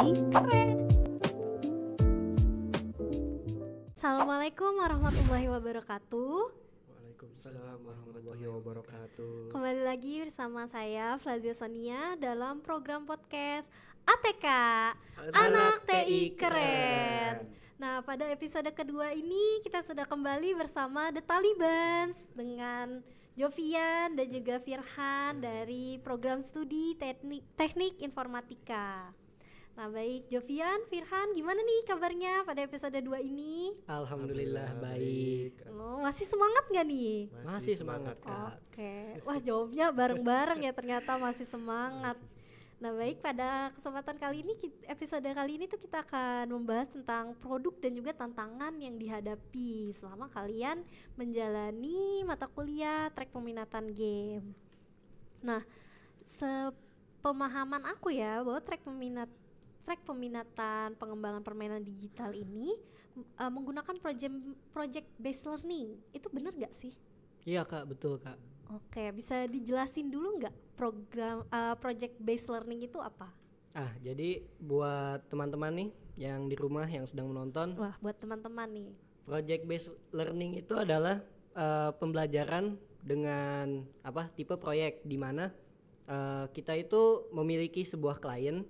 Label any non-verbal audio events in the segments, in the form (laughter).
jadi keren. Assalamualaikum warahmatullahi wabarakatuh. Waalaikumsalam warahmatullahi wabarakatuh. Kembali lagi bersama saya Flazia Sonia dalam program podcast ATK Anak, Anak TI Keren. Keren. Nah, pada episode kedua ini kita sudah kembali bersama The Taliban dengan Jovian dan juga Firhan hmm. dari program studi Teknik Teknik Informatika. Nah baik, Jovian, Firhan, gimana nih kabarnya pada episode 2 ini? Alhamdulillah, Alhamdulillah baik. Oh, masih semangat nggak nih? Masih, masih semangat, semangat Kak. Oke. Okay. Wah, jawabnya bareng-bareng ya ternyata masih semangat. Masih Nah baik pada kesempatan kali ini episode kali ini tuh kita akan membahas tentang produk dan juga tantangan yang dihadapi selama kalian menjalani mata kuliah track peminatan game. Nah, sepemahaman aku ya bahwa track peminat track peminatan pengembangan permainan digital ini uh, menggunakan project project based learning itu benar nggak sih? Iya kak betul kak. Oke bisa dijelasin dulu nggak program uh, project based learning itu apa? Ah jadi buat teman-teman nih yang di rumah yang sedang menonton. Wah buat teman-teman nih. Project based learning itu adalah uh, pembelajaran dengan apa tipe proyek di mana uh, kita itu memiliki sebuah klien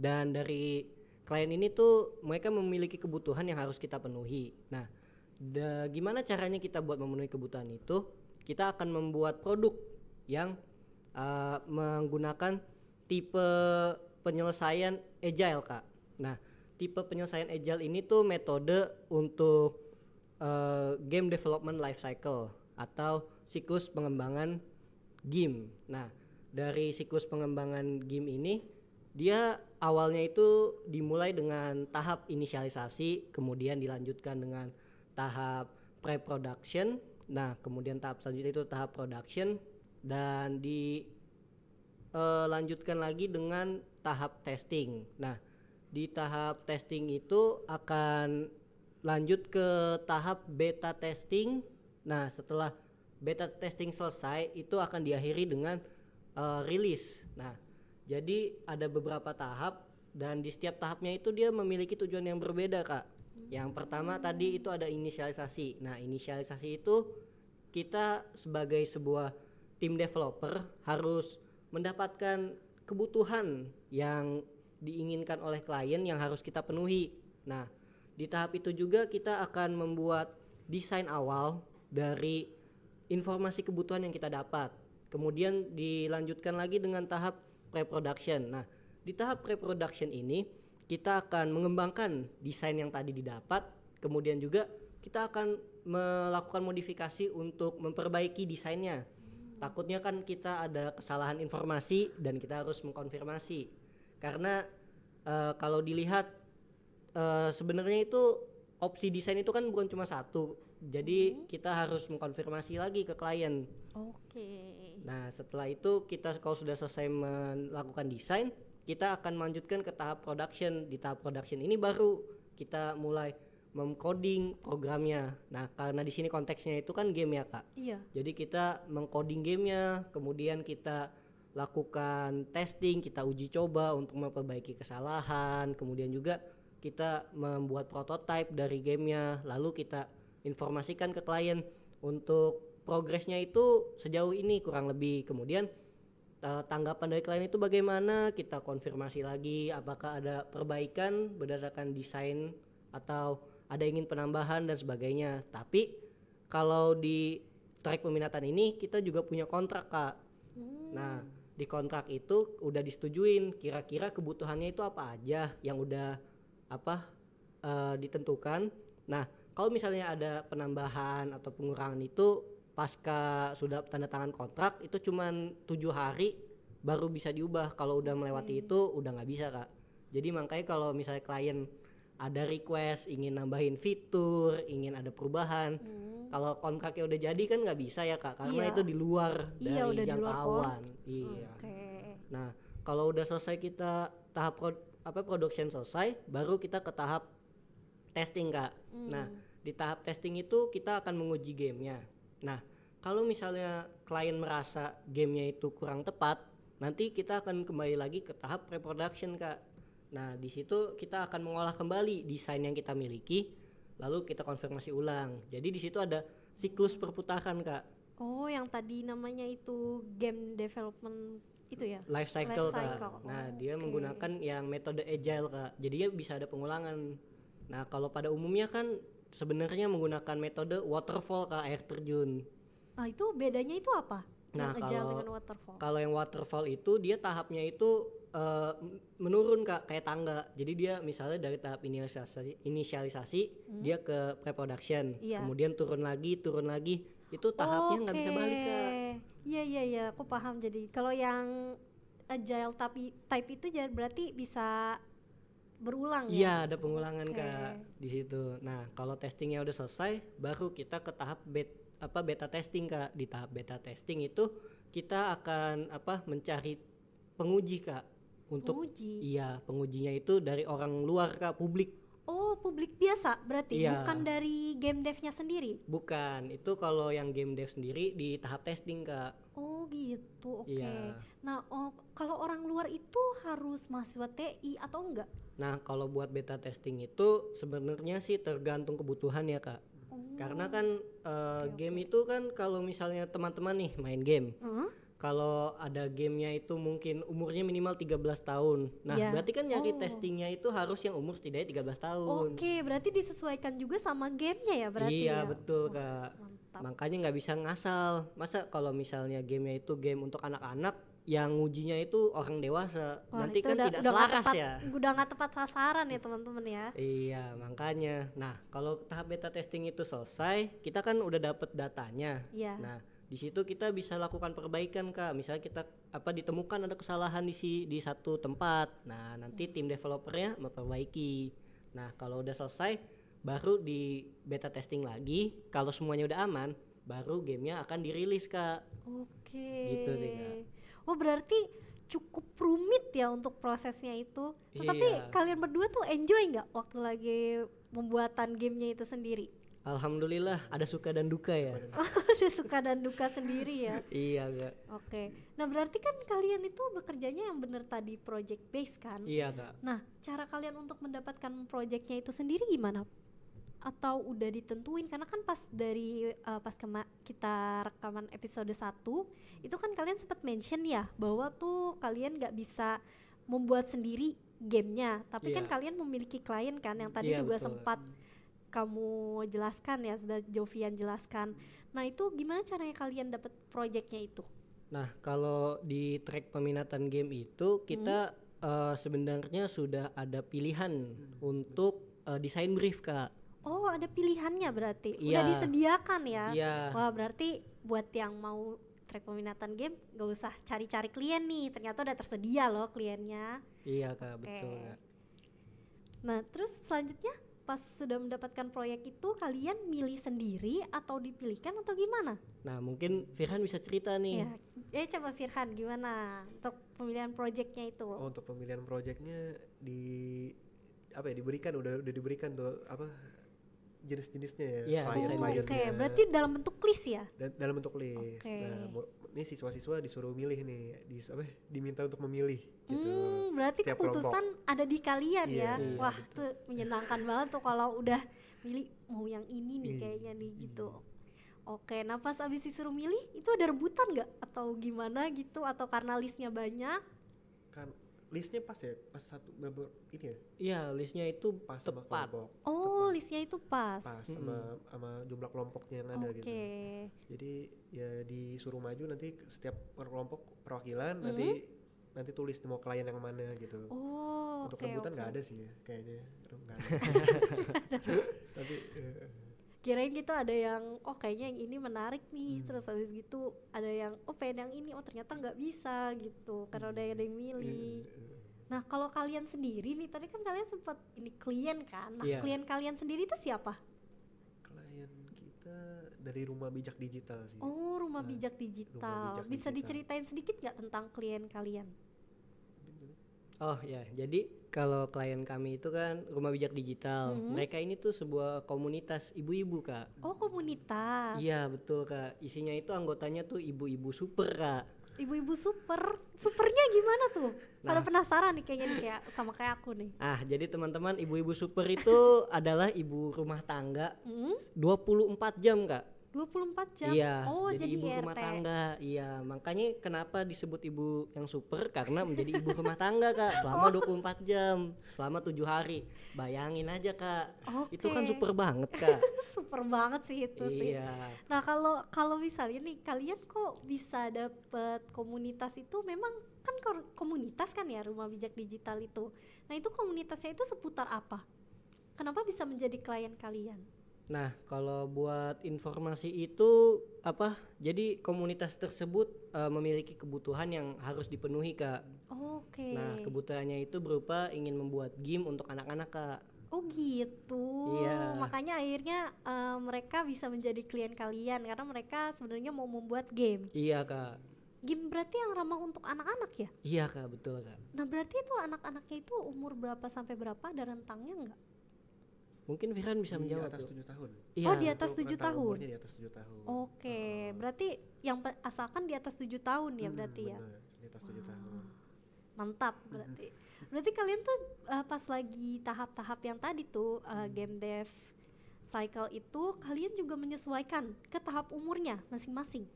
dan dari klien ini tuh mereka memiliki kebutuhan yang harus kita penuhi nah da, gimana caranya kita buat memenuhi kebutuhan itu kita akan membuat produk yang uh, menggunakan tipe penyelesaian agile kak nah tipe penyelesaian agile ini tuh metode untuk uh, game development life cycle atau siklus pengembangan game. Nah, dari siklus pengembangan game ini dia awalnya itu dimulai dengan tahap inisialisasi, kemudian dilanjutkan dengan tahap pre-production. Nah, kemudian tahap selanjutnya itu tahap production dan dilanjutkan eh, e, lagi dengan tahap testing. Nah, di tahap testing itu akan lanjut ke tahap beta testing. Nah, setelah beta testing selesai, itu akan diakhiri dengan eh, rilis. Nah, jadi ada beberapa tahap dan di setiap tahapnya itu dia memiliki tujuan yang berbeda, Kak. Yang pertama hmm. tadi itu ada inisialisasi. Nah, inisialisasi itu kita sebagai sebuah tim developer harus mendapatkan kebutuhan yang diinginkan oleh klien yang harus kita penuhi. Nah, di tahap itu juga kita akan membuat desain awal dari informasi kebutuhan yang kita dapat. Kemudian dilanjutkan lagi dengan tahap pre-production. Nah, di tahap pre-production ini kita akan mengembangkan desain yang tadi didapat, kemudian juga kita akan melakukan modifikasi untuk memperbaiki desainnya. Takutnya kan kita ada kesalahan informasi dan kita harus mengkonfirmasi. Karena uh, kalau dilihat uh, sebenarnya itu opsi desain itu kan bukan cuma satu. Jadi hmm. kita harus mengkonfirmasi lagi ke klien Oke. Okay. Nah, setelah itu kita kalau sudah selesai melakukan desain, kita akan melanjutkan ke tahap production. Di tahap production ini baru kita mulai memcoding programnya. Nah, karena di sini konteksnya itu kan game ya kak. Iya. Jadi kita mengcoding gamenya, kemudian kita lakukan testing, kita uji coba untuk memperbaiki kesalahan, kemudian juga kita membuat prototipe dari gamenya, lalu kita informasikan ke klien untuk progresnya itu sejauh ini kurang lebih kemudian eh, tanggapan dari klien itu bagaimana kita konfirmasi lagi apakah ada perbaikan berdasarkan desain atau ada ingin penambahan dan sebagainya tapi kalau di track peminatan ini kita juga punya kontrak kak hmm. nah di kontrak itu udah disetujuin kira-kira kebutuhannya itu apa aja yang udah apa uh, ditentukan nah kalau misalnya ada penambahan atau pengurangan itu pasca sudah tanda tangan kontrak itu cuma tujuh hari baru bisa diubah kalau udah melewati hmm. itu udah nggak bisa kak jadi makanya kalau misalnya klien ada request ingin nambahin fitur ingin ada perubahan hmm. kalau kontraknya udah jadi kan nggak bisa ya kak karena iya. itu di luar iya, dari iya, udah jangkauan iya okay. nah kalau udah selesai kita tahap pro, apa production selesai baru kita ke tahap testing kak nah, hmm. nah di tahap testing itu kita akan menguji gamenya nah kalau misalnya klien merasa gamenya itu kurang tepat, nanti kita akan kembali lagi ke tahap reproduction kak. Nah di situ kita akan mengolah kembali desain yang kita miliki, lalu kita konfirmasi ulang. Jadi di situ ada siklus perputaran kak. Oh yang tadi namanya itu game development itu ya? Life cycle, Life cycle. kak. Nah oh, dia okay. menggunakan yang metode agile kak. Jadi ya bisa ada pengulangan. Nah kalau pada umumnya kan sebenarnya menggunakan metode waterfall kak air terjun. Nah, itu bedanya itu apa? Nah, kalau dengan waterfall. Kalau yang waterfall itu dia tahapnya itu uh, menurun Kak, kayak tangga. Jadi dia misalnya dari tahap inisialisasi inisialisasi hmm. dia ke pre-production, iya. kemudian turun lagi, turun lagi. Itu tahapnya nggak okay. bisa balik Kak. Iya, iya, iya, aku paham jadi. Kalau yang agile tapi type itu jadi berarti bisa berulang iya, ya? Iya, ada pengulangan okay. Kak di situ. Nah, kalau testingnya udah selesai, baru kita ke tahap bet apa beta testing Kak. Di tahap beta testing itu kita akan apa mencari penguji Kak untuk penguji. iya, pengujinya itu dari orang luar Kak, publik. Oh, publik biasa berarti iya. bukan dari game devnya sendiri? Bukan, itu kalau yang game dev sendiri di tahap testing kak. Oh gitu, oke. Okay. Iya. Nah, oh, kalau orang luar itu harus mahasiswa TI atau enggak? Nah, kalau buat beta testing itu sebenarnya sih tergantung kebutuhan ya kak. Oh. Karena kan uh, eh, okay, game okay. itu kan kalau misalnya teman-teman nih main game. Uh hmm? -huh kalau ada gamenya itu mungkin umurnya minimal 13 tahun. Nah, yeah. berarti kan nyari oh. testingnya itu harus yang umur setidaknya 13 tahun. Oke, okay, berarti disesuaikan juga sama gamenya ya berarti Iya, ya? betul oh, Kak. Mantap. Makanya nggak bisa ngasal. Masa kalau misalnya gamenya itu game untuk anak-anak, yang ngujinya itu orang dewasa Wah, nanti kan udah, tidak udah selaras tepat, ya udah nggak tepat sasaran ya teman-teman ya iya makanya nah kalau tahap beta testing itu selesai kita kan udah dapet datanya yeah. nah di situ kita bisa lakukan perbaikan kak misalnya kita apa ditemukan ada kesalahan di si di satu tempat nah nanti tim developernya memperbaiki nah kalau udah selesai baru di beta testing lagi kalau semuanya udah aman baru gamenya akan dirilis kak oke gitu sih kak oh berarti cukup rumit ya untuk prosesnya itu tetapi iya. kalian berdua tuh enjoy nggak waktu lagi pembuatan gamenya itu sendiri Alhamdulillah ada suka dan duka ya. (laughs) Oh, ada suka dan duka sendiri ya. (laughs) iya kak. Oke. Nah berarti kan kalian itu bekerjanya yang bener tadi project base kan? Iya kak. Nah cara kalian untuk mendapatkan projectnya itu sendiri gimana? Atau udah ditentuin karena kan pas dari uh, pas kema kita rekaman episode 1 itu kan kalian sempat mention ya bahwa tuh kalian nggak bisa membuat sendiri gamenya tapi yeah. kan iya. kalian memiliki klien kan yang tadi yeah, juga betul. sempat kamu jelaskan ya sudah Jovian jelaskan. Nah itu gimana caranya kalian dapat proyeknya itu? Nah kalau di track peminatan game itu kita hmm. uh, sebenarnya sudah ada pilihan hmm. untuk uh, desain brief kak. Oh ada pilihannya berarti ya. udah iya. disediakan ya? Iya. Wah berarti buat yang mau track peminatan game gak usah cari-cari klien nih ternyata udah tersedia loh kliennya. Iya kak okay. betul. Kak. Nah terus selanjutnya pas sudah mendapatkan proyek itu kalian milih sendiri atau dipilihkan atau gimana? Nah mungkin Firhan bisa cerita nih. Ya, ya coba Firhan gimana untuk pemilihan proyeknya itu? Oh, untuk pemilihan proyeknya di apa ya diberikan udah udah diberikan tuh apa jenis-jenisnya ya. Iya. Yeah, oh, Oke, okay. berarti dalam bentuk list ya? Da dalam bentuk list. Okay. Nah, ini siswa-siswa disuruh milih nih di apa diminta untuk memilih gitu. Hmm, berarti keputusan kelompok. ada di kalian iya, ya. Iya, iya Wah, tuh menyenangkan banget tuh kalau udah milih mau yang ini nih iya, kayaknya nih iya. gitu. Oke, nah pas abis disuruh milih itu ada rebutan nggak atau gimana gitu atau karena listnya banyak? Kan listnya pas ya pas satu ini ya iya listnya itu pas tepat sama kelompok. oh tepat. listnya itu pas pas hmm. sama sama jumlah kelompoknya yang ada okay. gitu jadi ya disuruh maju nanti setiap kelompok perwakilan -hmm. nanti nanti tulis mau klien yang mana gitu oh, untuk okay, rebutan nggak okay. ada sih ya kayaknya nggak ada (laughs) tapi eh, kirain gitu ada yang oh kayaknya yang ini menarik nih hmm. terus habis gitu ada yang oh pengen yang ini oh ternyata nggak bisa gitu karena udah hmm. ada yang milih iya, iya, iya. nah kalau kalian sendiri nih tadi kan kalian sempat ini klien kan nah yeah. klien kalian sendiri itu siapa klien kita dari rumah bijak digital sih oh rumah nah, bijak digital rumah bijak bisa digital. diceritain sedikit nggak tentang klien kalian Oh ya, jadi kalau klien kami itu kan Rumah Bijak Digital. Mm -hmm. Mereka ini tuh sebuah komunitas ibu-ibu, Kak. Oh, komunitas. Iya, betul, Kak. Isinya itu anggotanya tuh ibu-ibu super, Kak. Ibu-ibu super. Supernya gimana tuh? Nah, penasaran nih kayaknya nih kayak sama kayak aku nih. Ah, jadi teman-teman ibu-ibu super itu (laughs) adalah ibu rumah tangga mm -hmm. 24 jam, Kak 24 jam. Iya, oh, jadi, jadi ibu RT. rumah tangga. Iya, makanya kenapa disebut ibu yang super karena menjadi ibu rumah tangga, Kak, selama oh. 24 jam, selama tujuh hari. Bayangin aja, Kak. Okay. Itu kan super banget, Kak. (laughs) super banget sih itu iya. sih. Nah, kalau kalau misalnya nih kalian kok bisa dapet komunitas itu memang kan komunitas kan ya rumah bijak digital itu. Nah, itu komunitasnya itu seputar apa? Kenapa bisa menjadi klien kalian? Nah, kalau buat informasi itu apa? Jadi komunitas tersebut uh, memiliki kebutuhan yang harus dipenuhi, Kak. Oke. Okay. Nah, kebutuhannya itu berupa ingin membuat game untuk anak-anak, Kak. Oh gitu. Iya. Makanya akhirnya uh, mereka bisa menjadi klien kalian karena mereka sebenarnya mau membuat game. Iya, Kak. Game berarti yang ramah untuk anak-anak ya? Iya, Kak, betul, Kak. Nah, berarti itu anak-anaknya itu umur berapa sampai berapa ada rentangnya nggak? Mungkin Firhan bisa di menjawab. Di atas tujuh tahun. Ya. Oh di atas tujuh tahun. Di atas tujuh tahun. Oke, okay. oh. berarti yang asalkan di atas tujuh tahun ya hmm, berarti bener, ya. Di atas tujuh wow. tahun. Mantap hmm. berarti. berarti kalian tuh uh, pas lagi tahap-tahap yang tadi tuh uh, game dev cycle itu kalian juga menyesuaikan ke tahap umurnya masing-masing.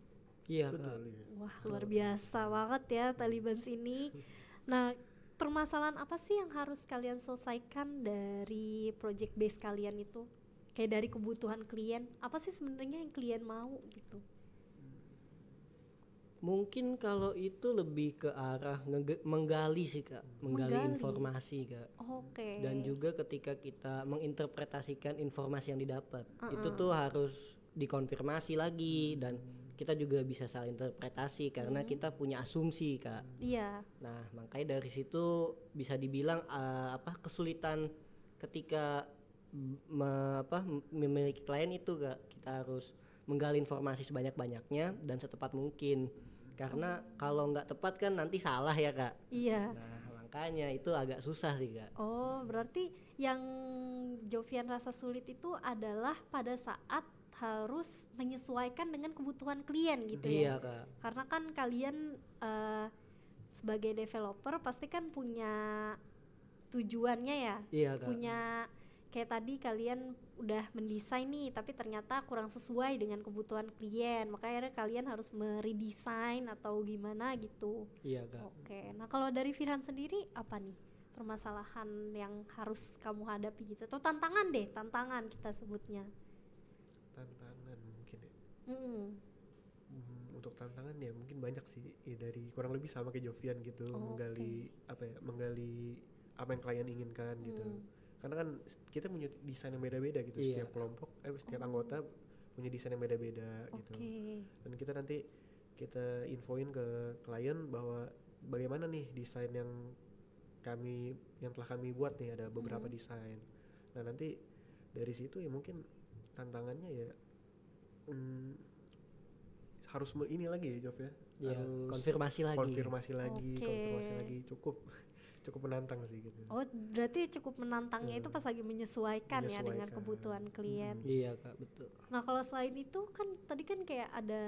Iya. Betul, iya. Wah luar biasa banget ya Taliban sini. (laughs) Nah permasalahan apa sih yang harus kalian selesaikan dari project base kalian itu? Kayak dari kebutuhan klien, apa sih sebenarnya yang klien mau gitu? Mungkin kalau itu lebih ke arah menggali sih kak, menggali, menggali. informasi kak. Oke. Okay. Dan juga ketika kita menginterpretasikan informasi yang didapat, uh -uh. itu tuh harus dikonfirmasi lagi dan kita juga bisa salah interpretasi karena hmm. kita punya asumsi kak. Iya. Nah makanya dari situ bisa dibilang uh, apa kesulitan ketika me, apa, memiliki klien itu kak kita harus menggali informasi sebanyak banyaknya dan setepat mungkin karena kalau nggak tepat kan nanti salah ya kak. Iya. Nah makanya itu agak susah sih kak. Oh berarti yang Jovian rasa sulit itu adalah pada saat harus menyesuaikan dengan kebutuhan klien gitu ya. iya, ya. Kak. Karena kan kalian uh, sebagai developer pasti kan punya tujuannya ya. Iya, Kak. Punya kayak tadi kalian udah mendesain nih tapi ternyata kurang sesuai dengan kebutuhan klien makanya kalian harus meredesain atau gimana gitu iya kak oke nah kalau dari Firhan sendiri apa nih permasalahan yang harus kamu hadapi gitu atau tantangan deh tantangan kita sebutnya tantangan mungkin ya mm. untuk tantangan ya mungkin banyak sih ya dari kurang lebih sama kayak Jovian gitu oh, menggali okay. apa ya menggali apa yang klien inginkan gitu. mm. gitu karena kan kita punya desain yang beda-beda gitu yeah. setiap kelompok eh setiap oh. anggota punya desain yang beda-beda okay. gitu dan kita nanti kita infoin ke klien bahwa bagaimana nih desain yang kami yang telah kami buat nih ada beberapa hmm. desain nah nanti dari situ ya mungkin tantangannya ya hmm, harus ini lagi ya Jov ya, ya harus konfirmasi lagi konfirmasi lagi okay. konfirmasi lagi cukup cukup menantang sih gitu. Oh, berarti cukup menantangnya hmm. itu pas lagi menyesuaikan, menyesuaikan ya dengan kebutuhan klien. Hmm. Iya, Kak, betul. Nah, kalau selain itu kan tadi kan kayak ada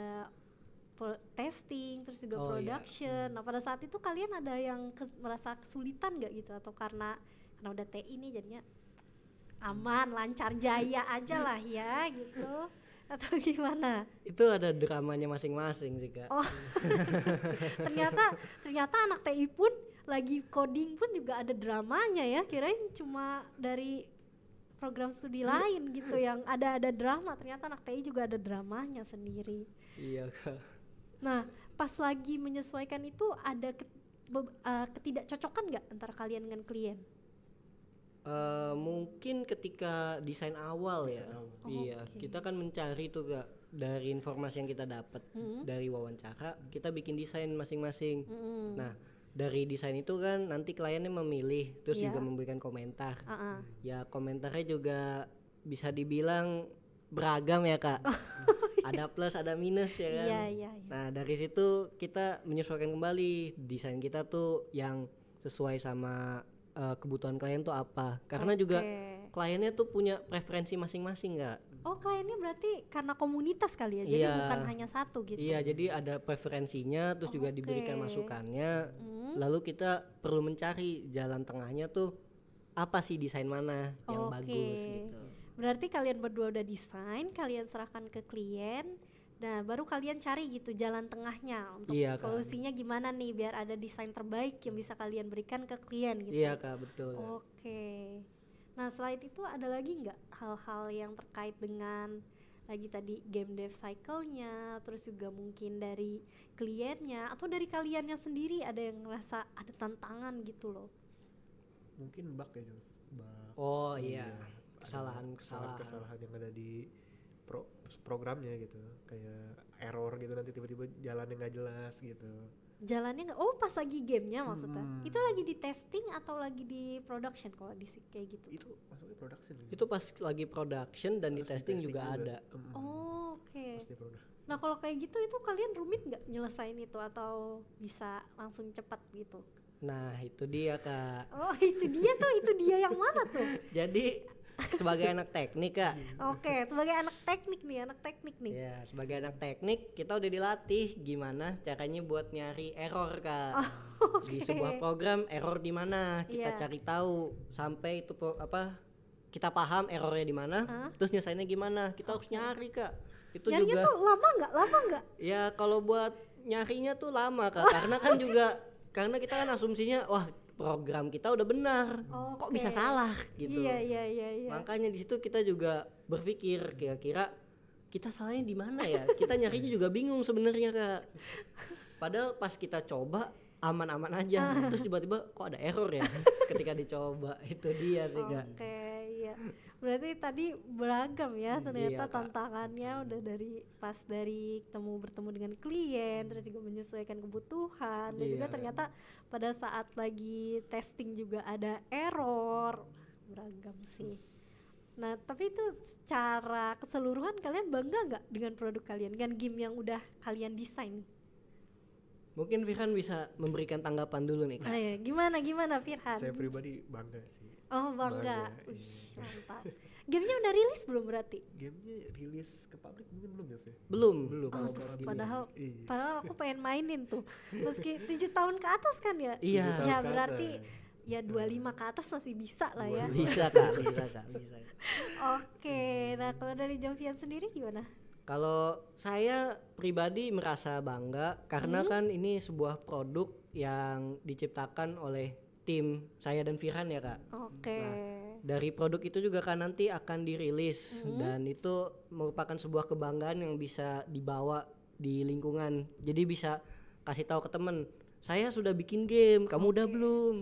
testing terus juga oh, iya. production. Iya. Nah pada saat itu kalian ada yang ke, merasa kesulitan nggak gitu atau karena karena udah TI ini jadinya aman lancar jaya aja lah ya gitu atau gimana? Itu ada dramanya masing-masing sih kak. Oh (laughs) ternyata ternyata anak TI pun lagi coding pun juga ada dramanya ya kirain cuma dari program studi hmm. lain gitu yang ada ada drama ternyata anak TI juga ada dramanya sendiri. Iya kak. Nah, pas lagi menyesuaikan itu ada eh, ketidakcocokan nggak antara kalian dengan klien? Uh, mungkin ketika desain awal ya. desain ya, awal. Oh, iya okay. kita kan mencari tuh gak dari informasi yang kita dapat mm -hmm. dari wawancara kita bikin desain masing-masing. Mm -hmm. Nah dari desain itu kan nanti kliennya memilih terus yeah. juga iya. memberikan komentar. Uh -uh. Ya komentarnya juga bisa dibilang beragam ya kak. (laughs) ada (laughs) plus ada minus ya kan. Iya, iya, iya, Nah, dari situ kita menyesuaikan kembali desain kita tuh yang sesuai sama uh, kebutuhan klien tuh apa. Karena okay. juga kliennya tuh punya preferensi masing-masing nggak? Oh, kliennya berarti karena komunitas kali ya. Jadi iya. bukan hanya satu gitu. Iya, jadi ada preferensinya terus oh, juga diberikan masukannya. Hmm. Lalu kita perlu mencari jalan tengahnya tuh apa sih desain mana yang okay. bagus gitu. Berarti kalian berdua udah desain, kalian serahkan ke klien. Nah, baru kalian cari gitu jalan tengahnya untuk iya, solusinya kak. gimana nih biar ada desain terbaik yang bisa kalian berikan ke klien gitu. Iya, Kak, betul. Oke. Okay. Nah, selain itu ada lagi nggak hal-hal yang terkait dengan lagi tadi game dev cycle-nya, terus juga mungkin dari kliennya atau dari kaliannya sendiri ada yang ngerasa ada tantangan gitu loh. Mungkin bug ya, Bug. Oh iya. iya kesalahan-kesalahan kesalahan yang ada di pro, programnya gitu kayak error gitu nanti tiba-tiba jalannya nggak jelas gitu jalannya nggak oh pas lagi gamenya maksudnya hmm. itu lagi di testing atau lagi di production kalau di kayak gitu itu maksudnya production itu pas lagi production dan di testing, testing juga, juga ada oh oke okay. nah kalau kayak gitu itu kalian rumit nggak nyelesain itu atau bisa langsung cepat gitu Nah itu dia kak. Oh itu dia tuh itu dia yang mana tuh? (laughs) Jadi sebagai anak teknik kak oke okay, sebagai anak teknik nih anak teknik nih ya sebagai anak teknik kita udah dilatih gimana caranya buat nyari error kak oh, okay. di sebuah program error di mana kita yeah. cari tahu sampai itu apa kita paham errornya di mana huh? terus nyesainnya gimana kita okay. harus nyari kak itu Nyarinya juga tuh lama nggak lama nggak ya kalau buat nyarinya tuh lama kak karena kan (laughs) juga karena kita kan asumsinya wah program kita udah benar okay. kok bisa salah gitu iya, iya, iya, iya. makanya di situ kita juga berpikir kira-kira kita salahnya di mana ya kita nyarinya juga bingung sebenarnya kak padahal pas kita coba aman-aman aja uh. terus tiba-tiba kok ada error ya (laughs) ketika dicoba itu dia sih kak oke iya berarti tadi beragam ya hmm, ternyata iya, tantangannya udah dari pas dari ketemu bertemu dengan klien terus juga menyesuaikan kebutuhan dan juga iya. ternyata iya. pada saat lagi testing juga ada error beragam sih Nah, tapi itu secara keseluruhan kalian bangga nggak dengan produk kalian, dengan game yang udah kalian desain? Mungkin Firhan bisa memberikan tanggapan dulu nih. Kak. Ayo, ah, iya. gimana gimana Firhan? Saya pribadi bangga sih. Oh bangga, bangga Wih, iya. mantap. Gamenya udah rilis belum berarti? Gamenya rilis ke publik mungkin belum ya, Fe? Belum. Belum. Oh, aduh, padahal, iya. padahal aku (laughs) pengen mainin tuh. Meski tujuh tahun ke atas kan ya? Iya. Ya berarti ya 25 ke atas masih bisa lah ya. Bisa (laughs) kak, bisa kak, bisa. Oke, nah kalau dari Jovian sendiri gimana? Kalau saya pribadi merasa bangga karena hmm. kan ini sebuah produk yang diciptakan oleh tim saya dan Firhan ya kak. Oke. Okay. Nah, dari produk itu juga kan nanti akan dirilis hmm. dan itu merupakan sebuah kebanggaan yang bisa dibawa di lingkungan. Jadi bisa kasih tahu ke temen, saya sudah bikin game, kamu okay. udah belum?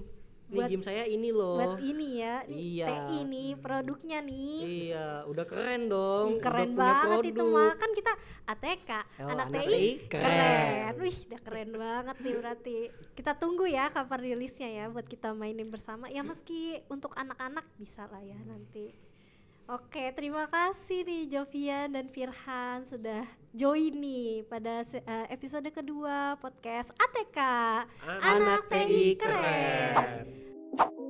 nih buat, game saya ini loh buat ini ya iya. teh ini produknya nih iya udah keren dong keren udah banget itu mah kan kita ATK oh, anak, anak TI, TI keren. keren wih udah keren banget nih berarti kita tunggu ya kapan rilisnya ya buat kita mainin bersama ya meski untuk anak-anak bisa lah ya nanti Oke, terima kasih nih Jovian dan Firhan sudah join nih pada eh, episode kedua podcast ATK Anak, Anak TI Keren. Keren.